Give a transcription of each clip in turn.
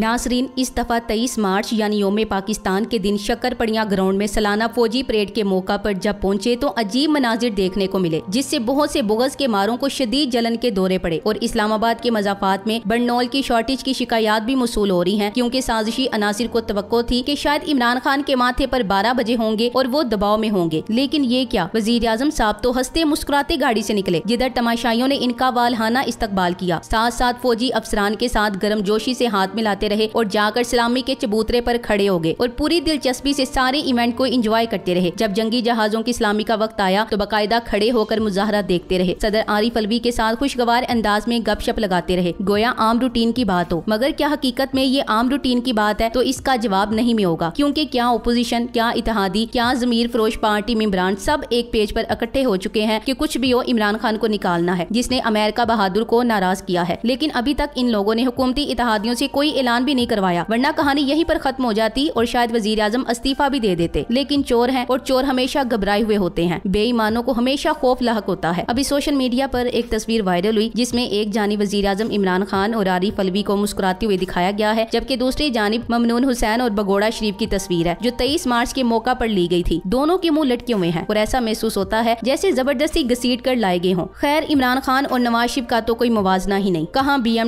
नासरीन इस दफ़ा 23 मार्च यानी योम पाकिस्तान के दिन शक्करपड़िया ग्राउंड में सालाना फौजी परेड के मौका पर जब पहुंचे तो अजीब मनाजिर देखने को मिले जिससे बहुत से बुगज के मारों को शदीद जलन के दौरे पड़े और इस्लामाबाद के मजाफात में बनौल की शॉर्टेज की शिकायत भी मौसू हो रही है क्यूँकी साजिशी अनासर को तो थी की शायद इमरान खान के माथे आरोप बारह बजे होंगे और वो दबाव में होंगे लेकिन ये क्या वजीर आजम साहब तो हंसते मुस्कुराते गाड़ी ऐसी निकले जिधर तमाशाइयों ने इनका वालहाना इस्तकबाल किया साथ साथ फौजी अफसरान के साथ गर्म जोशी ऐसी हाथ मिलाते करते रहे और जाकर सलामी के चबूतरे पर खड़े हो गए और पूरी दिलचस्पी से सारे इवेंट को एंजॉय करते रहे जब जंगी जहाजों की इस्लामी का वक्त आया तो बाकायदा खड़े होकर मुजाहरा देखते रहे सदर आरिफ अलवी के साथ खुशगवार अंदाज में गपशप लगाते रहे गोया आम रूटीन की बात हो मगर क्या हकीकत में ये आम रूटीन की बात है तो इसका जवाब नहीं में होगा क्यूँकी क्या ओपोजिशन क्या इतिहादी क्या जमीर फरोश पार्टी मेम्बरान सब एक पेज पर इकट्ठे हो चुके हैं की कुछ भी हो इमरान खान को निकालना है जिसने अमेरिका बहादुर को नाराज किया है लेकिन अभी तक इन लोगों ने हुकूमती इतिहादियों ऐसी कोई ऐलान भी नहीं करवाया वरना कहानी यहीं पर खत्म हो जाती और शायद वजीर आजम इस्तीफा भी दे देते लेकिन चोर है और चोर हमेशा घबराए हुए होते हैं बेईमानों को हमेशा खौफ लाक होता है अभी सोशल मीडिया आरोप एक तस्वीर वायरल हुई जिसमे एक जानी वजीर आजम इमरान खान और आरिफ अलवी को मुस्कुराते हुए दिखाया गया है जबकि दूसरी जानब ममनून हुसैन और बगोड़ा शरीफ की तस्वीर है जो तेईस मार्च के मौका आरोप ली गयी थी दोनों के मुँह लटके हुए हैं और ऐसा महसूस होता है जैसे जबरदस्ती घसीट कर लाए गए हों खैर इमरान खान और नवाज शिफ का तो कोई मुवजना ही नहीं कहाँ बी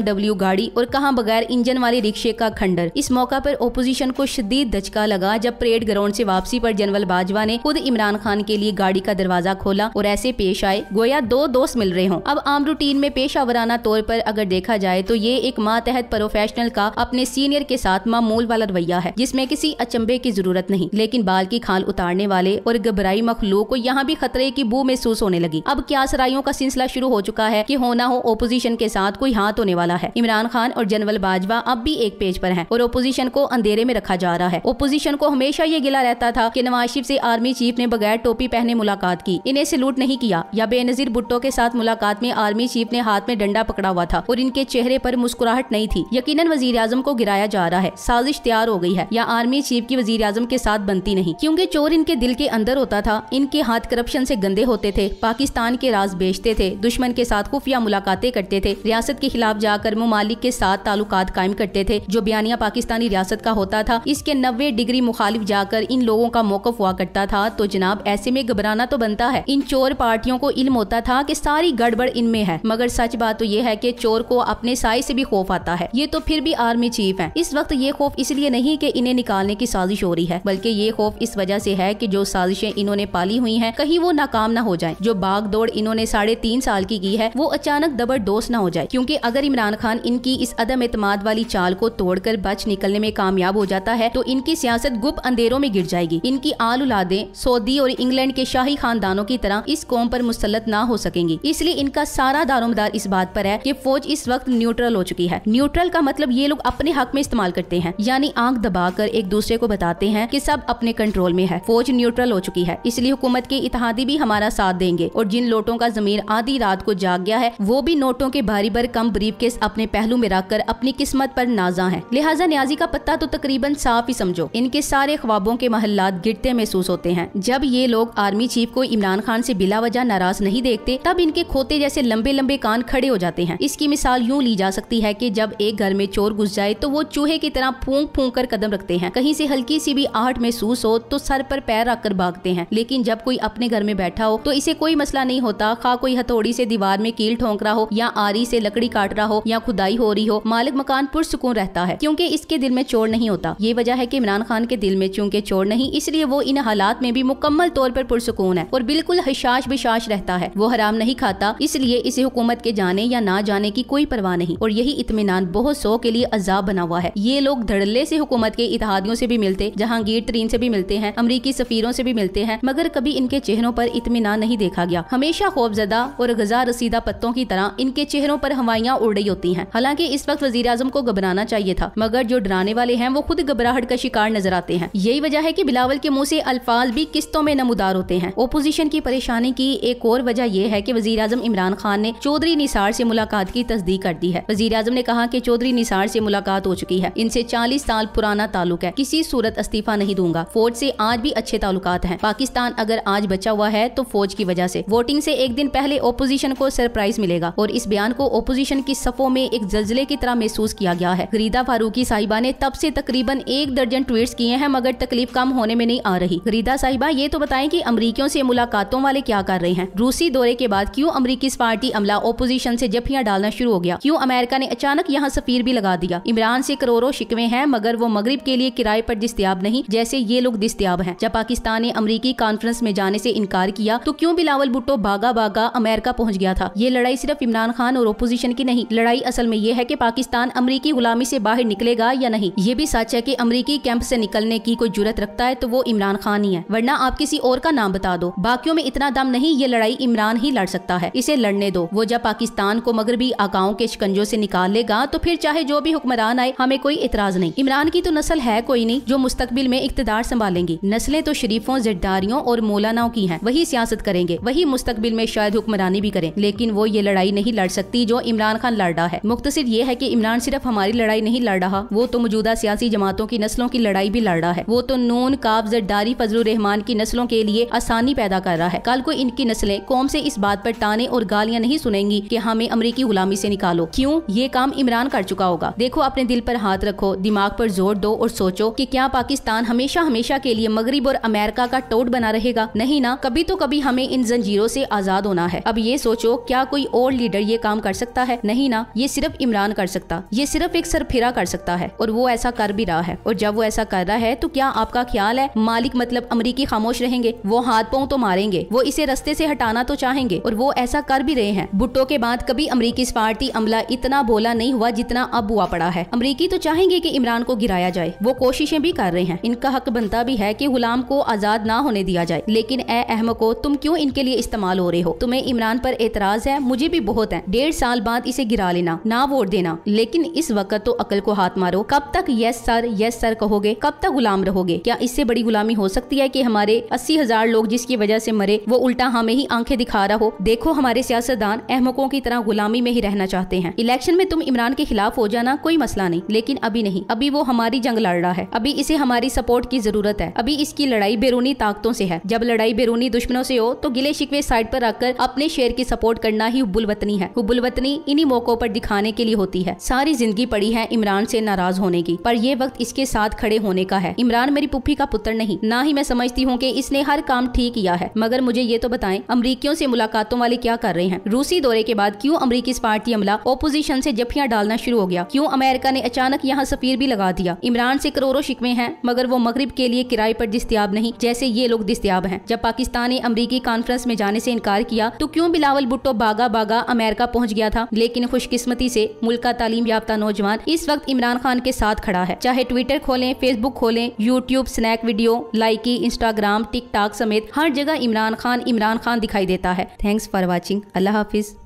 गाड़ी और कहाँ बगैर इंजन वाली रिक्शे का खंडर इस मौका पर ओपोजिशन को शदीद धचका लगा जब परेड ग्राउंड से वापसी पर जनरल बाजवा ने खुद इमरान खान के लिए गाड़ी का दरवाजा खोला और ऐसे पेश आए गोया दो दोस्त मिल रहे हों अब आम रूटीन में पेशा वराना तौर पर अगर देखा जाए तो ये एक मातहत प्रोफेशनल का अपने सीनियर के साथ मामूल वाला रवैया है जिसमे किसी अचंभे की जरूरत नहीं लेकिन बाल की खाल उतारने वाले और घबराई मखलूक को यहाँ भी खतरे की बू महसूस होने लगी अब क्या सराइयों का सिलसिला शुरू हो चुका है की होना हो ओपोजिशन के साथ कोई हाथ होने वाला है इमरान खान और जनरल बाजवा अब भी एक पेज पर है और ओपोजिशन को अंधेरे में रखा जा रहा है ओपोजिशन को हमेशा ये गिला रहता था की नवाज शरीफ ऐसी आर्मी चीफ ने बगैर टोपी पहने मुलाकात की इन्हें सलूट नहीं किया या बेनजीर भुट्टो के साथ मुलाकात में आर्मी चीफ ने हाथ में डंडा पकड़ा हुआ था और इनके चेहरे पर मुस्कुराहट नहीं थी यकीनन वजीर आजम को गिराया जा रहा है साजिश तैयार हो गई है या आर्मी चीफ की वजीर आजम के साथ बनती नहीं क्योंकि चोर इनके दिल के अंदर होता था इनके हाथ करप्शन से गंदे होते थे पाकिस्तान के राज बेचते थे दुश्मन के साथ खुफिया मुलाकातें करते थे रियासत के खिलाफ जाकर ममालिक के साथ ताल्लुक कायम करते हुए थे जो बयानिया पाकिस्तानी रियासत का होता था इसके नब्बे डिग्री मुखालिफ जाकर इन लोगों का मौकफ हुआ करता था तो जनाब ऐसे में घबराना तो बनता है इन चोर पार्टियों को इल्म होता था की सारी गड़बड़ इनमें है मगर सच बात तो ये है की चोर को अपने साय से भी खौफ आता है ये तो फिर भी आर्मी चीफ है इस वक्त ये खौफ इसलिए नहीं की इन्हें निकालने की साजिश हो रही है बल्कि ये खौफ इस वजह ऐसी है की जो साजिशें इन्होंने पाली हुई है कहीं वो नाकाम ना हो जाए जो बाग दौड़ इन्होंने साढ़े तीन साल की की है वो अचानक दोस्त ना हो जाए क्यूँकी अगर इमरान खान इनकी इस अदम एतमाद वाली चाल जाल को तोड़कर बच निकलने में कामयाब हो जाता है तो इनकी सियासत गुप्त अंधेरों में गिर जाएगी इनकी आल उलादे सऊदी और इंग्लैंड के शाही खानदानों की तरह इस कौम पर मुसलत ना हो सकेंगी इसलिए इनका सारा दारोमदार इस बात पर है कि फौज इस वक्त न्यूट्रल हो चुकी है न्यूट्रल का मतलब ये लोग अपने हक में इस्तेमाल करते हैं यानी आंख दबाकर एक दूसरे को बताते हैं कि सब अपने कंट्रोल में है फौज न्यूट्रल हो चुकी है इसलिए हुकूमत के इतिहादी भी हमारा साथ देंगे और जिन लोटों का जमीन आधी रात को जाग गया है वो भी नोटों के भारी भर कम ब्रीफ केस अपने पहलू में रखकर अपनी किस्मत पर ना तनाजा है लिहाजा न्याजी का पत्ता तो तकरीबन साफ ही समझो इनके सारे ख्वाबों के महल्लात गिरते महसूस होते हैं जब ये लोग आर्मी चीफ को इमरान खान से बिला वजह नाराज नहीं देखते तब इनके खोते जैसे लंबे लंबे कान खड़े हो जाते हैं इसकी मिसाल यूँ ली जा सकती है की जब एक घर में चोर घुस जाए तो वो चूहे की तरह फूक फूक कर कदम रखते हैं कहीं से हल्की सी भी आहट महसूस हो तो सर पर पैर कर भागते हैं लेकिन जब कोई अपने घर में बैठा हो तो इसे कोई मसला नहीं होता खा कोई हथौड़ी से दीवार में कील ठोंक रहा हो या आरी से लकड़ी काट रहा हो या खुदाई हो रही हो मालिक मकान पुरसकून क्यों रहता है क्योंकि इसके दिल में चोर नहीं होता ये वजह है की इमरान खान के दिल में चूंकि चोर नहीं इसलिए वो इन हालात में भी मुकम्मल तौर पर पुरसकून है और बिल्कुल हशाश बिशाश रहता है वो हराम नहीं खाता इसलिए इसे हुकूमत के जाने या ना जाने की कोई परवाह नहीं और यही इतमान बहुत सौ के लिए अजाब बना हुआ है ये लोग धड़ल्ले से हुकूमत के इतिहादियों से भी मिलते जहांगीर तरीन से भी मिलते हैं अमरीकी सफीरों से भी मिलते हैं मगर कभी इनके चेहरों पर इतमान नहीं देखा गया हमेशा खौफजदा और गजा रसीदा पत्तों की तरह इनके चेहरों पर हवाइयाँ उड़ रही होती है हालांकि इस वक्त वजी को घबराना जाना चाहिए था मगर जो डराने वाले हैं वो खुद घबराहट का शिकार नजर आते हैं यही वजह है की बिलावल के मुँह से अल्फाज भी किस्तों में नमदार होते हैं ओपोजिशन की परेशानी की एक और वजह यह है की वजी आजम इमरान खान ने चौधरी निसार ऐसी मुलाकात की तस्दीक कर दी है वजी ने कहा की चौधरी निसार ऐसी मुलाकात हो चुकी है इनसे चालीस साल पुराना ताल्लुक है किसी सूरत इस्तीफा नहीं दूंगा फौज ऐसी आज भी अच्छे ताल्लुक हैं पाकिस्तान अगर आज बचा हुआ है तो फौज की वजह से वोटिंग से एक दिन पहले ओपोजिशन को सरप्राइज मिलेगा और इस बयान को ओपोजिशन की सफों में एक जल्जले की तरह महसूस किया गया है रीदा फारूकी साहिबा ने तब से तकरीबन एक दर्जन ट्वीट किए हैं मगर तकलीफ कम होने में नहीं आ रही रीदा साहिबा ये तो बताएं कि अमरीकियों से मुलाकातों वाले क्या कर रहे हैं रूसी दौरे के बाद क्यों अमरीकी पार्टी अमला ओपोजिशन से जफियां डालना शुरू हो गया क्यों अमेरिका ने अचानक यहाँ सफीर भी लगा दिया इमरान से करोड़ों शिकवे हैं मगर वो मगरब के लिए किराए पर दस्तियाब नहीं जैसे ये लोग दस्तियाब हैं जब पाकिस्तान ने अमरीकी कॉन्फ्रेंस में जाने से इनकार किया तो क्यों बिलावल भुट्टो भागा भागा अमेरिका पहुँच गया था ये लड़ाई सिर्फ इमरान खान और ओपोजिशन की नहीं लड़ाई असल में ये है की पाकिस्तान अमरीकी गुलामी नाकामी से बाहर निकलेगा या नहीं ये भी सच है कि अमरीकी कैंप से निकलने की कोई जरूरत रखता है तो वो इमरान खान ही है वरना आप किसी और का नाम बता दो बाकियों में इतना दम नहीं ये लड़ाई इमरान ही लड़ सकता है इसे लड़ने दो वो जब पाकिस्तान को मगरबी आकाओं के शिकंजों से निकाल लेगा तो फिर चाहे जो भी हुक्मरान आए हमें कोई इतराज नहीं इमरान की तो नस्ल है कोई नहीं जो मुस्तबिल में इकतदार संभालेंगी नस्लें तो शरीफों जिदारियों और मौलानाओं की है वही सियासत करेंगे वही मुस्तबिल में शायद हुक्मरानी भी करें लेकिन वो ये लड़ाई नहीं लड़ सकती जो इमरान खान लड़ रहा है मुख्तर ये है की इमरान सिर्फ हमारी लड़ाई लड़ाई नहीं लड़ रहा वो तो मौजूदा सियासी जमातों की नस्लों की लड़ाई भी लड़ रहा है वो तो नून काब जद्दारी फजल रहमान की नस्लों के लिए आसानी पैदा कर रहा है कल को इनकी नस्लें कौम से इस बात पर ताने और गालियां नहीं सुनेंगी कि हमें अमरीकी गुलामी से निकालो क्यों ये काम इमरान कर चुका होगा देखो अपने दिल पर हाथ रखो दिमाग पर जोर दो और सोचो कि क्या पाकिस्तान हमेशा हमेशा के लिए मगरब और अमेरिका का टोट बना रहेगा नहीं ना कभी तो कभी हमें इन जंजीरों से आजाद होना है अब ये सोचो क्या कोई और लीडर ये काम कर सकता है नहीं ना ये सिर्फ इमरान कर सकता ये सिर्फ एक सर फिरा कर सकता है और वो ऐसा कर भी रहा है और जब वो ऐसा कर रहा है तो क्या आपका ख्याल है मालिक मतलब अमरीकी खामोश रहेंगे वो हाथ पाँव तो मारेंगे वो इसे रस्ते से हटाना तो चाहेंगे और वो ऐसा कर भी रहे हैं भुट्टो के बाद कभी अमरीकी सफारती अमला इतना बोला नहीं हुआ जितना अब हुआ पड़ा है अमरीकी तो चाहेंगे की इमरान को गिराया जाए वो कोशिशें भी कर रहे हैं इनका हक बनता भी है की गुलाम को आजाद ना होने दिया जाए लेकिन ए को तुम क्यूँ इनके लिए इस्तेमाल हो रहे हो तुम्हें इमरान पर एतराज है मुझे भी बहुत है डेढ़ साल बाद इसे गिरा लेना ना वोट देना लेकिन इस वक्त तो अकल को हाथ मारो कब तक यस सर यस सर कहोगे कब तक गुलाम रहोगे क्या इससे बड़ी गुलामी हो सकती है की हमारे अस्सी हजार लोग जिसकी वजह से मरे वो उल्टा हमें ही आंखें दिखा रहा हो देखो हमारे सियासतदान अहमकों की तरह गुलामी में ही रहना चाहते हैं इलेक्शन में तुम इमरान के खिलाफ हो जाना कोई मसला नहीं लेकिन अभी नहीं अभी वो हमारी जंग लड़ रहा है अभी इसे हमारी सपोर्ट की जरूरत है अभी इसकी लड़ाई बैरूनी ताकतों से है जब लड़ाई बैरूनी दुश्मनों से हो तो गिले शिकवे साइड पर आकर अपने शेर की सपोर्ट करना ही वतनी है वतनी इन्हीं मौकों पर दिखाने के लिए होती है सारी जिंदगी पड़ी है इमरान से नाराज होने की पर यह वक्त इसके साथ खड़े होने का है इमरान मेरी पुप्पी का पुत्र नहीं ना ही मैं समझती हूँ की इसने हर काम ठीक किया है मगर मुझे ये तो बताएं अमरीकियों से मुलाकातों वाले क्या कर रहे हैं रूसी दौरे के बाद क्यों अमरीकी पार्टी अमला ओपोजिशन से जफियां डालना शुरू हो गया क्यों अमेरिका ने अचानक यहाँ सफीर भी लगा दिया इमरान से करोड़ों शिकवे हैं मगर वो मगरब के लिए किराए पर दस्तियाब नहीं जैसे ये लोग दस्तियाब हैं जब पाकिस्तान ने अमरीकी कॉन्फ्रेंस में जाने से इनकार किया तो क्यों बिलावल भुट्टो बागा बागा अमेरिका पहुँच गया था लेकिन खुशकिस्मती से मुल्क का तालीम याफ्ता नौजवान इस वक्त इमरान खान के साथ खड़ा है चाहे ट्विटर खोलें फेसबुक खोलें YouTube Snack Video Likee Instagram TikTok समेत हर जगह इमरान खान इमरान खान दिखाई देता है थैंक्स फॉर वॉचिंग अल्लाह हाफिज़